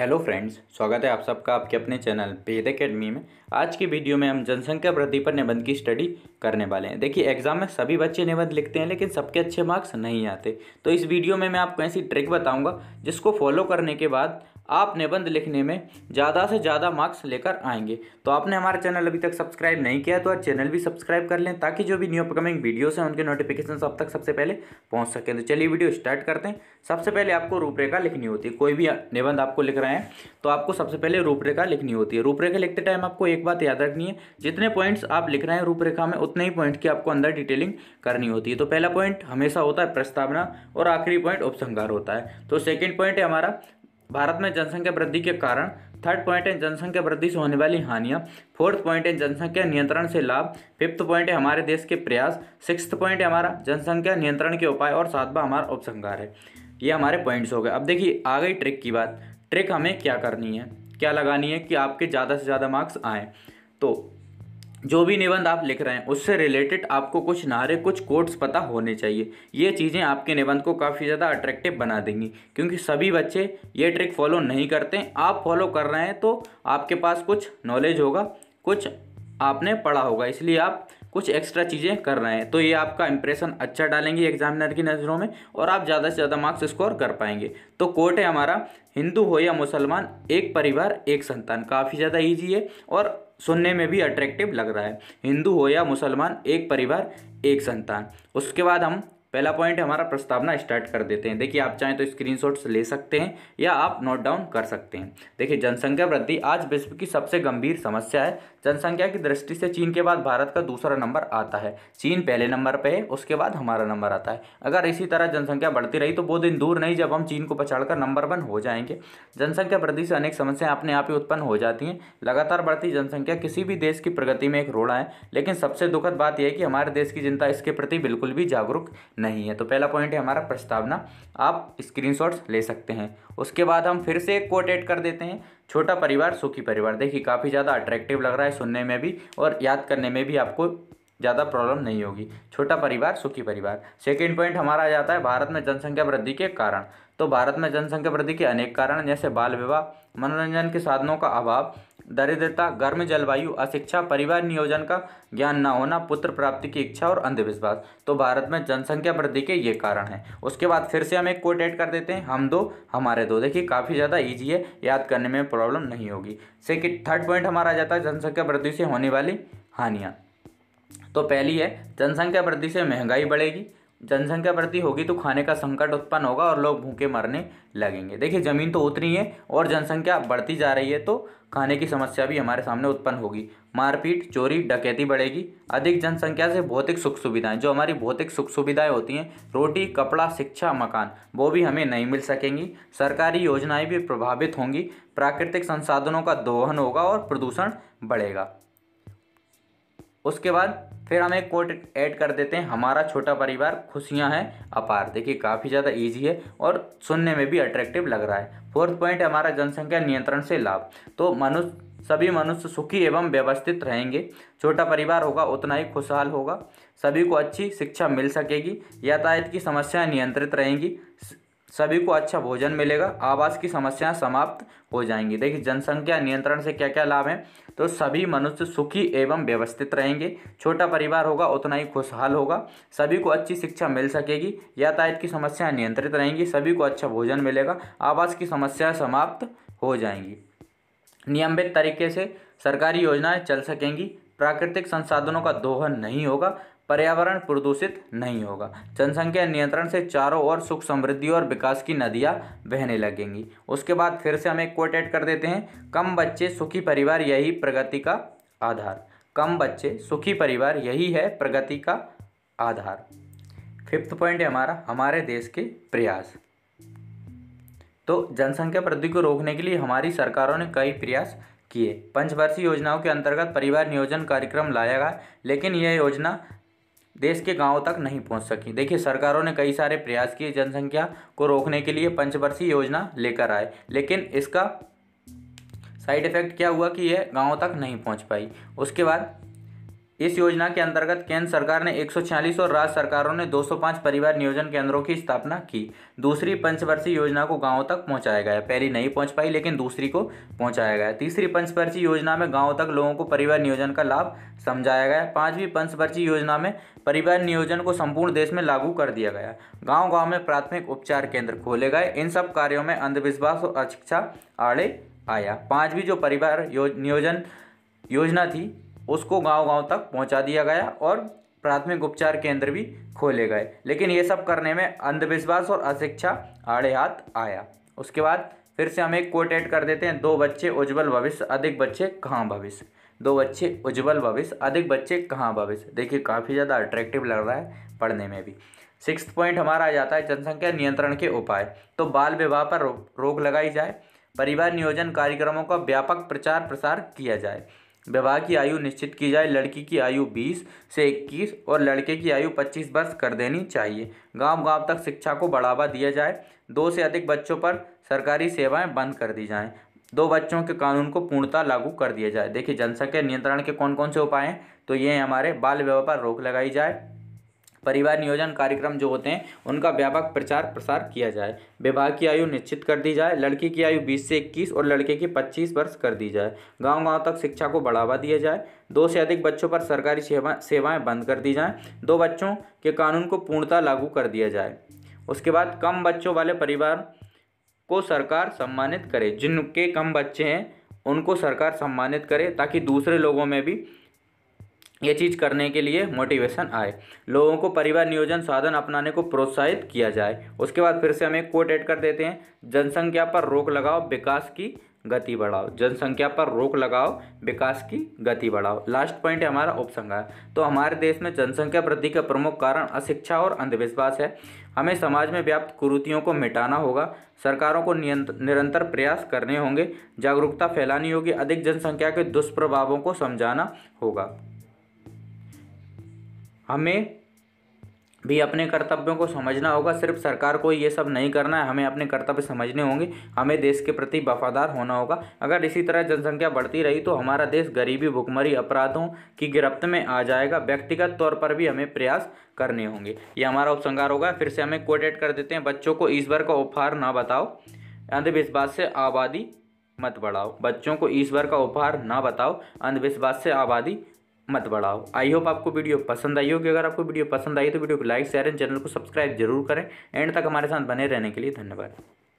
hello friends स्वागत है आप सबका आपके अपने चैनल पेद अकेडमी में आज की वीडियो में हम जनसंख्या वृद्धि पर निबंध की स्टडी करने वाले हैं देखिए एग्जाम में सभी बच्चे निबंध लिखते हैं लेकिन सबके अच्छे मार्क्स नहीं आते तो इस वीडियो में मैं आपको ऐसी ट्रिक बताऊंगा जिसको फॉलो करने के बाद आप निबंध लिखने में ज़्यादा से ज़्यादा मार्क्स लेकर आएंगे तो आपने हमारा चैनल अभी तक सब्सक्राइब नहीं किया तो आज चैनल भी सब्सक्राइब कर लें ताकि जो भी न्यू अपकमिंग वीडियोस हैं उनके नोटिफिकेशन आप तक सबसे पहले पहुँच सकें तो चलिए वीडियो स्टार्ट करते हैं सबसे पहले आपको रूपरेखा लिखनी होती है कोई भी निबंध आपको लिख रहे हैं तो आपको सबसे पहले रूपरेखा लिखनी होती है रूपरेखा लिखते टाइम आपको एक बात याद रखनी है जितने पॉइंट्स आप लिख रहे हैं रूपरेखा में उतने ही पॉइंट की आपको अंदर डिटेलिंग करनी होती है तो पहला पॉइंट हमेशा होता है प्रस्तावना और आखिरी पॉइंट उपसंगार होता है तो सेकेंड पॉइंट है हमारा भारत में जनसंख्या वृद्धि के कारण थर्ड पॉइंट है जनसंख्या वृद्धि से होने वाली हानियां फोर्थ पॉइंट है जनसंख्या नियंत्रण से लाभ फिफ्थ पॉइंट है हमारे देश के प्रयास सिक्स्थ पॉइंट है हमारा जनसंख्या नियंत्रण के उपाय और सातवां हमारा उपसंहार है ये हमारे पॉइंट्स हो गए अब देखिए आ गई ट्रिक की बात ट्रिक हमें क्या करनी है क्या लगानी है कि आपके ज़्यादा से ज़्यादा मार्क्स आएँ तो जो भी निबंध आप लिख रहे हैं उससे रिलेटेड आपको कुछ नारे कुछ कोट्स पता होने चाहिए ये चीज़ें आपके निबंध को काफ़ी ज़्यादा अट्रैक्टिव बना देंगी क्योंकि सभी बच्चे ये ट्रिक फॉलो नहीं करते आप फॉलो कर रहे हैं तो आपके पास कुछ नॉलेज होगा कुछ आपने पढ़ा होगा इसलिए आप कुछ एक्स्ट्रा चीज़ें कर रहे हैं तो ये आपका इंप्रेशन अच्छा डालेंगे एग्जामिनर की नज़रों में और आप ज़्यादा से ज़्यादा मार्क्स स्कोर कर पाएंगे तो कोर्ट है हमारा हिंदू हो या मुसलमान एक परिवार एक संतान काफ़ी ज़्यादा ईजी है और सुनने में भी अट्रैक्टिव लग रहा है हिंदू हो या मुसलमान एक परिवार एक संतान उसके बाद हम पहला पॉइंट हमारा प्रस्तावना स्टार्ट कर देते हैं देखिए आप चाहें तो स्क्रीनशॉट्स ले सकते हैं या आप नोट डाउन कर सकते हैं देखिए जनसंख्या वृद्धि आज विश्व की सबसे गंभीर समस्या है जनसंख्या की दृष्टि से चीन के बाद भारत का दूसरा नंबर आता है चीन पहले नंबर पे है उसके बाद हमारा नंबर आता है अगर इसी तरह जनसंख्या बढ़ती रही तो वो दिन दूर नहीं जब हम चीन को पछाड़कर नंबर वन हो जाएंगे जनसंख्या वृद्धि से अनेक समस्याएं अपने आप ही उत्पन्न हो जाती हैं लगातार बढ़ती जनसंख्या किसी भी देश की प्रगति में एक रोड़ा है लेकिन सबसे दुखद बात यह है कि हमारे देश की जनता इसके प्रति बिल्कुल भी जागरूक नहीं है तो पहला पॉइंट है हमारा प्रस्तावना आप स्क्रीन ले सकते हैं उसके बाद हम फिर से एक कोट एड कर देते हैं छोटा परिवार सुखी परिवार देखिए काफ़ी ज़्यादा अट्रैक्टिव लग रहा है सुनने में भी और याद करने में भी आपको ज़्यादा प्रॉब्लम नहीं होगी छोटा परिवार सुखी परिवार सेकेंड पॉइंट हमारा आ जाता है भारत में जनसंख्या वृद्धि के कारण तो भारत में जनसंख्या वृद्धि के अनेक कारण जैसे बाल विवाह मनोरंजन के साधनों का अभाव दरिद्रता गर्म जलवायु अशिक्षा परिवार नियोजन का ज्ञान न होना पुत्र प्राप्ति की इच्छा और अंधविश्वास तो भारत में जनसंख्या वृद्धि के ये कारण हैं उसके बाद फिर से हम एक कोट ऐड कर देते हैं हम दो हमारे दो देखिए काफ़ी ज़्यादा ईजी है याद करने में प्रॉब्लम नहीं होगी सेकेंड थर्ड पॉइंट हमारा आ जाता है जनसंख्या वृद्धि से होने वाली हानियाँ तो पहली है जनसंख्या वृद्धि से महंगाई बढ़ेगी जनसंख्या बढ़ती होगी तो खाने का संकट उत्पन्न होगा और लोग भूखे मरने लगेंगे देखिए ज़मीन तो उतनी है और जनसंख्या बढ़ती जा रही है तो खाने की समस्या भी हमारे सामने उत्पन्न होगी मारपीट चोरी डकैती बढ़ेगी अधिक जनसंख्या से भौतिक सुख सुविधाएं जो हमारी भौतिक सुख सुविधाएं होती हैं रोटी कपड़ा शिक्षा मकान वो भी हमें नहीं मिल सकेंगी सरकारी योजनाएं भी प्रभावित होंगी प्राकृतिक संसाधनों का दोहन होगा और प्रदूषण बढ़ेगा उसके बाद फिर हम एक कोट ऐड कर देते हैं हमारा छोटा परिवार खुशियां हैं अपार देखिए काफ़ी ज़्यादा इजी है और सुनने में भी अट्रैक्टिव लग रहा है फोर्थ पॉइंट हमारा जनसंख्या नियंत्रण से लाभ तो मनुष्य सभी मनुष्य सुखी एवं व्यवस्थित रहेंगे छोटा परिवार होगा उतना ही खुशहाल होगा सभी को अच्छी शिक्षा मिल सकेगी यातायात की समस्याएं नियंत्रित रहेंगी सभी को अच्छा भोजन मिलेगा आवास की समस्याएं समाप्त हो जाएंगी देखिए जनसंख्या नियंत्रण से क्या क्या लाभ हैं तो सभी मनुष्य सुखी एवं व्यवस्थित रहेंगे छोटा परिवार होगा उतना ही खुशहाल होगा सभी को अच्छी शिक्षा मिल सकेगी यातायात की समस्याएं नियंत्रित रहेंगी सभी को अच्छा भोजन मिलेगा आवास की समस्याएँ समाप्त हो जाएंगी नियमित तरीके से सरकारी योजनाएं चल सकेंगी प्राकृतिक संसाधनों का दोहन नहीं होगा पर्यावरण प्रदूषित नहीं होगा जनसंख्या नियंत्रण से चारों ओर सुख समृद्धि और विकास की नदियाँ बहने लगेंगी उसके बाद फिर से हम एक कोट ऐड कर देते हैं कम बच्चे सुखी परिवार यही प्रगति का आधार कम बच्चे सुखी परिवार यही है प्रगति का आधार फिफ्थ पॉइंट है हमारा हमारे देश के प्रयास तो जनसंख्या वृद्धि को रोकने के लिए हमारी सरकारों ने कई प्रयास किए पंचवर्षीय योजनाओं के अंतर्गत परिवार नियोजन कार्यक्रम लाया गया लेकिन यह योजना देश के गांवों तक नहीं पहुंच सकी देखिए सरकारों ने कई सारे प्रयास किए जनसंख्या को रोकने के लिए पंचवर्षीय योजना लेकर आए लेकिन इसका साइड इफ़ेक्ट क्या हुआ कि यह गाँव तक नहीं पहुँच पाई उसके बाद इस योजना के अंतर्गत केंद्र सरकार ने 146 और राज्य सरकारों ने 205 परिवार नियोजन केंद्रों की स्थापना की दूसरी पंचवर्षीय योजना को गांवों तक पहुंचाया गया पहली नहीं पहुंच पाई लेकिन दूसरी को पहुंचाया गया तीसरी पंचवर्षीय योजना में गांवों तक लोगों को परिवार नियोजन का लाभ समझाया गया पाँचवीं पंचवर्षीय योजना में परिवार नियोजन को संपूर्ण देश में लागू कर दिया गया गाँव गाँव में प्राथमिक उपचार केंद्र खोले गए इन सब कार्यों में अंधविश्वास और अशिक्षा आड़े आया पाँचवीं जो परिवार नियोजन योजना थी उसको गांव-गांव तक पहुंचा दिया गया और प्राथमिक उपचार केंद्र भी खोले गए लेकिन ये सब करने में अंधविश्वास और अशिक्षा आड़े हाथ आया उसके बाद फिर से हम एक कोट ऐड कर देते हैं दो बच्चे उज्जवल भविष्य अधिक बच्चे कहाँ भविष्य दो बच्चे उज्जवल भविष्य अधिक बच्चे कहाँ भविष्य देखिए काफ़ी ज़्यादा अट्रैक्टिव लग रहा है पढ़ने में भी सिक्स पॉइंट हमारा आ जाता है जनसंख्या नियंत्रण के उपाय तो बाल विवाह पर रोक लगाई जाए परिवार नियोजन कार्यक्रमों का व्यापक प्रचार प्रसार किया जाए विवाह की आयु निश्चित की जाए लड़की की आयु 20 से 21 और लड़के की आयु 25 वर्ष कर देनी चाहिए गांव-गांव तक शिक्षा को बढ़ावा दिया जाए दो से अधिक बच्चों पर सरकारी सेवाएं बंद कर दी जाएं दो बच्चों के कानून को पूर्णतः लागू कर दिया जाए देखिए जनसंख्या नियंत्रण के कौन कौन से उपाय हैं तो ये हमारे बाल विवाह पर रोक लगाई जाए परिवार नियोजन कार्यक्रम जो होते हैं उनका व्यापक प्रचार प्रसार किया जाए विवाह की आयु निश्चित कर दी जाए लड़की की आयु बीस से इक्कीस और लड़के की पच्चीस वर्ष कर दी जाए गाँव गाँव तक शिक्षा को बढ़ावा दिया जाए दो से अधिक बच्चों पर सरकारी सेवा सेवाएँ बंद कर दी जाएँ दो बच्चों के कानून को पूर्णतः लागू कर दिया जाए उसके बाद कम बच्चों वाले परिवार को सरकार सम्मानित करे जिनके कम बच्चे हैं उनको सरकार सम्मानित करे ताकि दूसरे लोगों में भी ये चीज़ करने के लिए मोटिवेशन आए लोगों को परिवार नियोजन साधन अपनाने को प्रोत्साहित किया जाए उसके बाद फिर से हम एक कोट ऐड कर देते हैं जनसंख्या पर रोक लगाओ विकास की गति बढ़ाओ जनसंख्या पर रोक लगाओ विकास की गति बढ़ाओ लास्ट पॉइंट है हमारा उपसंहार तो हमारे देश में जनसंख्या वृद्धि का प्रमुख कारण अशिक्षा और अंधविश्वास है हमें समाज में व्याप्त कुरूतियों को मिटाना होगा सरकारों को निरंतर प्रयास करने होंगे जागरूकता फैलानी होगी अधिक जनसंख्या के दुष्प्रभावों को समझाना होगा हमें भी अपने कर्तव्यों को समझना होगा सिर्फ सरकार को ये सब नहीं करना है हमें अपने कर्तव्य समझने होंगे हमें देश के प्रति वफादार होना होगा अगर इसी तरह जनसंख्या बढ़ती रही तो हमारा देश गरीबी भुखमरी अपराधों की गिरफ्त में आ जाएगा व्यक्तिगत तौर पर भी हमें प्रयास करने होंगे ये हमारा उपसंगार होगा फिर से हमें कोटेट कर देते हैं बच्चों को ईश्वर का उपहार ना बताओ अंधविश्वास से आबादी मत बढ़ाओ बच्चों को ईश्वर का उपहार ना बताओ अंधविश्वास से आबादी मत बढ़ाओ आई होप आपको वीडियो पसंद आई होगी अगर आपको वीडियो पसंद आई तो वीडियो को लाइक शेयर एंड चैनल को सब्सक्राइब जरूर करें एंड तक हमारे साथ बने रहने के लिए धन्यवाद